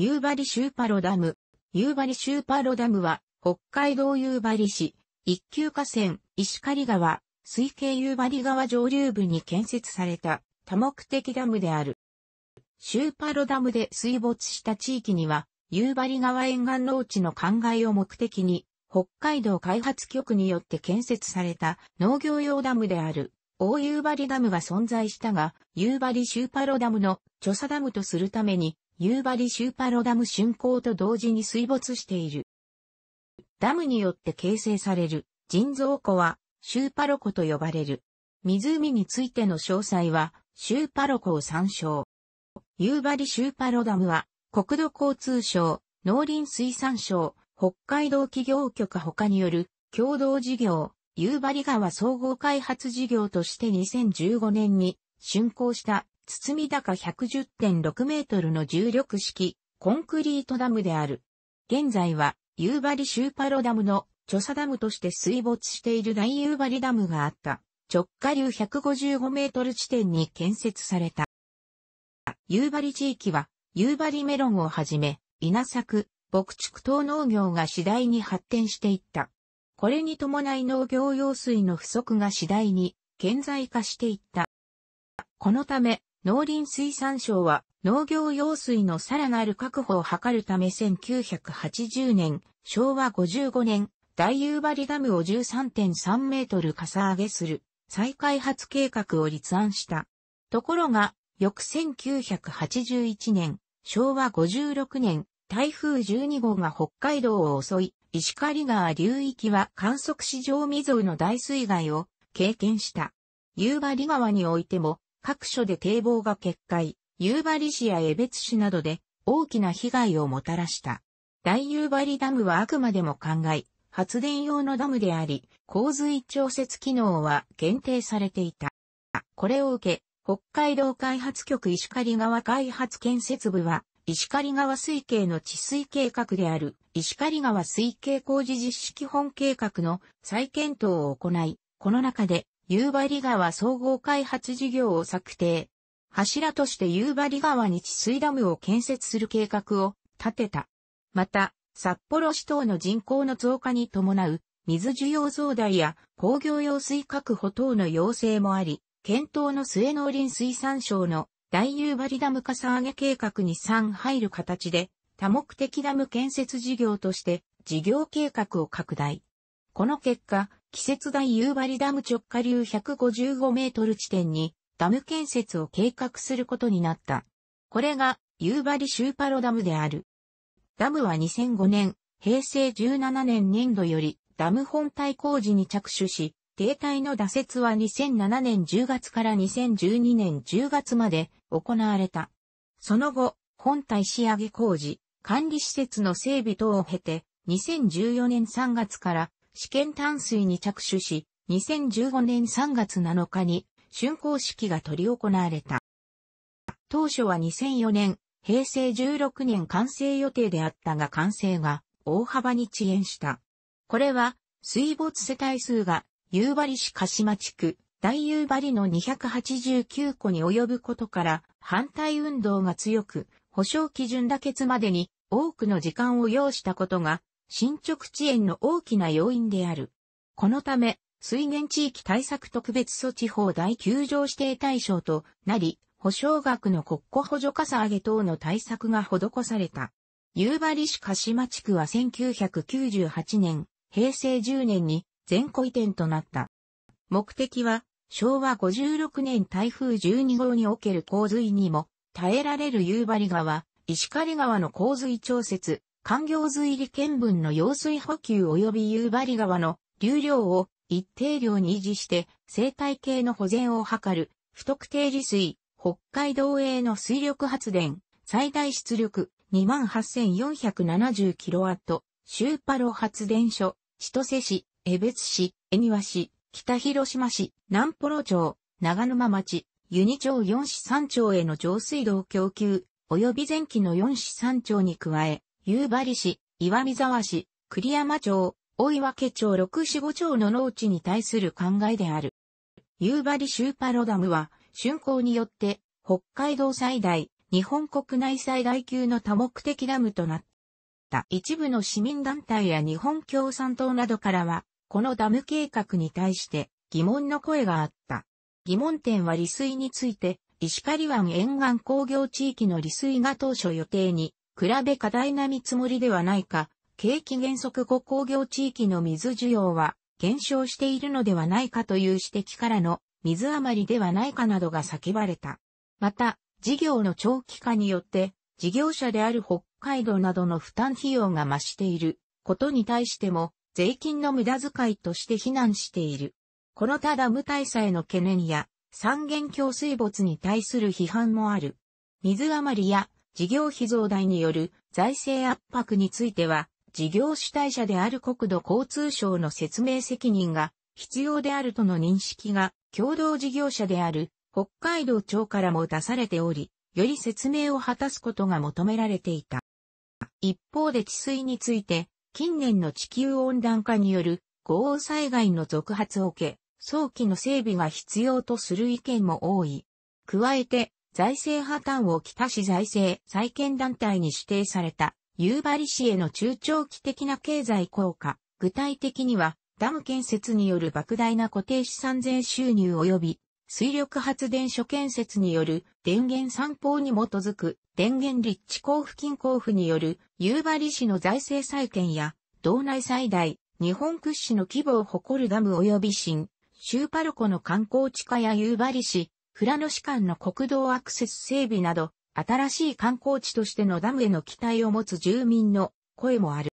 夕張シューパロダム。夕張シューパロダムは、北海道夕張市、一級河川、石狩川、水系夕張川上流部に建設された多目的ダムである。シューパロダムで水没した地域には、夕張川沿岸農地の灌漑を目的に、北海道開発局によって建設された農業用ダムである大夕張ダムが存在したが、夕張シューパロダムの著作ダムとするために夕張シューパロダム竣工と同時に水没している。ダムによって形成される人造湖はシューパロ湖と呼ばれる。湖についての詳細はシューパロ湖を参照。夕張シューパロダムは国土交通省、農林水産省、北海道企業局他による共同事業、夕張川総合開発事業として2015年に竣工したみ高110.6メートルの重力式、コンクリートダムである。現在は、夕張シューパロダムの著作ダムとして水没している大夕張ダムがあった。直下流155メートル地点に建設された。夕張地域は、夕張メロンをはじめ、稲作、牧畜等農業が次第に発展していった。これに伴い農業用水の不足が次第に顕在化していった。このため、農林水産省は農業用水のさらなる確保を図るため1980年、昭和55年、大夕張ダムを13.3メートルかさ上げする再開発計画を立案した。ところが、翌1981年、昭和56年、台風12号が北海道を襲い、石狩川流域は観測史上未曾有の大水害を経験した。夕張川においても各所で堤防が決壊、夕張市や江別市などで大きな被害をもたらした。大夕張ダムはあくまでも灌漑、発電用のダムであり、洪水調節機能は限定されていた。これを受け、北海道開発局石狩川開発建設部は、石狩川水系の治水計画である石狩川水系工事実施基本計画の再検討を行い、この中で夕張川総合開発事業を策定。柱として夕張川に治水ダムを建設する計画を立てた。また、札幌市等の人口の増加に伴う水需要増大や工業用水確保等の要請もあり、検討の末農林水産省の大夕張ダムかさ上げ計画に参入る形で多目的ダム建設事業として事業計画を拡大。この結果、季節大夕張ダム直下流155メートル地点にダム建設を計画することになった。これが夕張シューパロダムである。ダムは2005年、平成17年年度よりダム本体工事に着手し、停滞の打設は2007年10月から2012年10月まで行われた。その後、本体仕上げ工事、管理施設の整備等を経て、2014年3月から試験淡水に着手し、2015年3月7日に竣工式が執り行われた。当初は2004年、平成16年完成予定であったが完成が大幅に遅延した。これは水没世帯数が夕張市鹿島地区、大夕張の289戸に及ぶことから反対運動が強く、保障基準妥結までに多くの時間を要したことが進捗遅延の大きな要因である。このため、水源地域対策特別措置法第9条指定対象となり、保証額の国庫補助かさ上げ等の対策が施された。夕張市鹿島地区は1998年、平成10年に全戸移転となった。目的は、昭和56年台風12号における洪水にも、耐えられる夕張川、石狩川の洪水調節、環境水利県分の用水補給及び夕張川の流量を一定量に維持して生態系の保全を図る不特定利水、北海道営の水力発電、最大出力 28,470kW、ーパロ発電所、千歳市、江別市、恵庭市、北広島市、南幌町、長沼町、ユニ町4市3町への上水道供給、及び前期の4市3町に加え、夕張市、岩見沢市、栗山町、大岩家町六四五町の農地に対する考えである。夕張シューパロダムは、竣工によって、北海道最大、日本国内最大級の多目的ダムとなった。一部の市民団体や日本共産党などからは、このダム計画に対して疑問の声があった。疑問点は利水について、石狩湾沿岸工業地域の利水が当初予定に比べ過大な見積もりではないか、景気減速後工業地域の水需要は減少しているのではないかという指摘からの水余りではないかなどが叫ばれた。また、事業の長期化によって、事業者である北海道などの負担費用が増していることに対しても、税金の無駄遣いとして非難している。このただ無大差への懸念や、三元強水没に対する批判もある。水余りや事業費増大による財政圧迫については、事業主体者である国土交通省の説明責任が必要であるとの認識が共同事業者である北海道庁からも出されており、より説明を果たすことが求められていた。一方で治水について、近年の地球温暖化による豪雨災害の続発を受け、早期の整備が必要とする意見も多い。加えて、財政破綻をきたし財政再建団体に指定された夕張市への中長期的な経済効果、具体的にはダム建設による莫大な固定資産税収入及び水力発電所建設による電源散法に基づく電源立地交付金交付による夕張市の財政再建や道内最大日本屈指の規模を誇るダム及び新シューパルコの観光地化や夕張市富良野市間の国道アクセス整備など、新しい観光地としてのダムへの期待を持つ住民の声もある。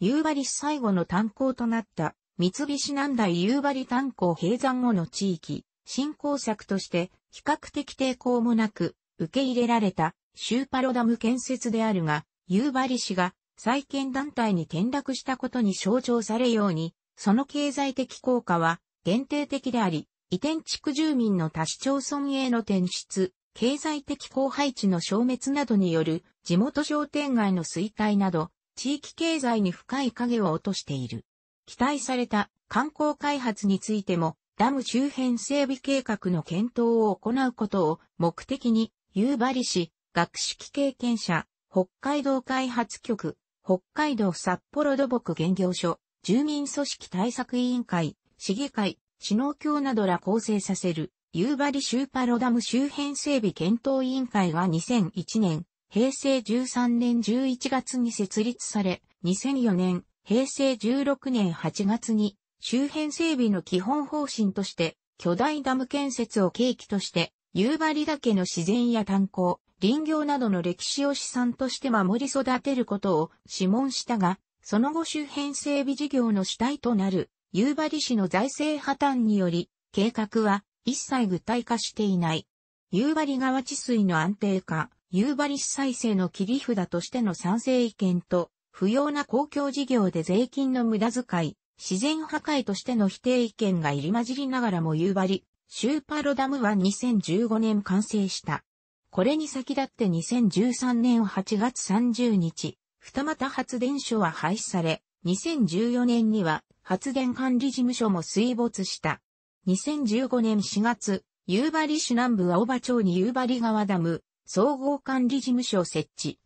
夕張最後の炭鉱となった三菱南大夕張炭鉱閉山後の地域、振興策として比較的抵抗もなく受け入れられたシューパロダム建設であるが、夕張市が再建団体に転落したことに象徴されように、その経済的効果は限定的であり、移転地区住民の多市町村への転出、経済的荒配置の消滅などによる地元商店街の衰退など、地域経済に深い影を落としている。期待された観光開発についても、ダム周辺整備計画の検討を行うことを目的に、夕張市、学識経験者、北海道開発局、北海道札幌土木現業所、住民組織対策委員会、市議会、シノ協教などら構成させる、夕張シューパロダム周辺整備検討委員会は2001年、平成13年11月に設立され、2004年、平成16年8月に、周辺整備の基本方針として、巨大ダム建設を契機として、夕張岳の自然や炭鉱、林業などの歴史を資産として守り育てることを諮問したが、その後周辺整備事業の主体となる夕張市の財政破綻により、計画は一切具体化していない。夕張川治水の安定化、夕張市再生の切り札としての賛成意見と、不要な公共事業で税金の無駄遣い、自然破壊としての否定意見が入り混じりながらも夕張、シューパロダムは2015年完成した。これに先立って2013年8月30日、二股発電所は廃止され、2014年には発電管理事務所も水没した。2015年4月、夕張市南部青葉町に夕張川ダム総合管理事務所設置。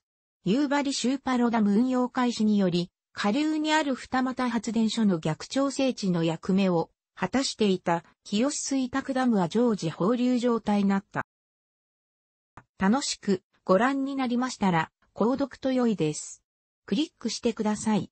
夕張シューパロダム運用開始により、下流にある二股発電所の逆調整地の役目を果たしていた清水拓ダムは常時放流状態になった。楽しくご覧になりましたら、購読と良いです。クリックしてください。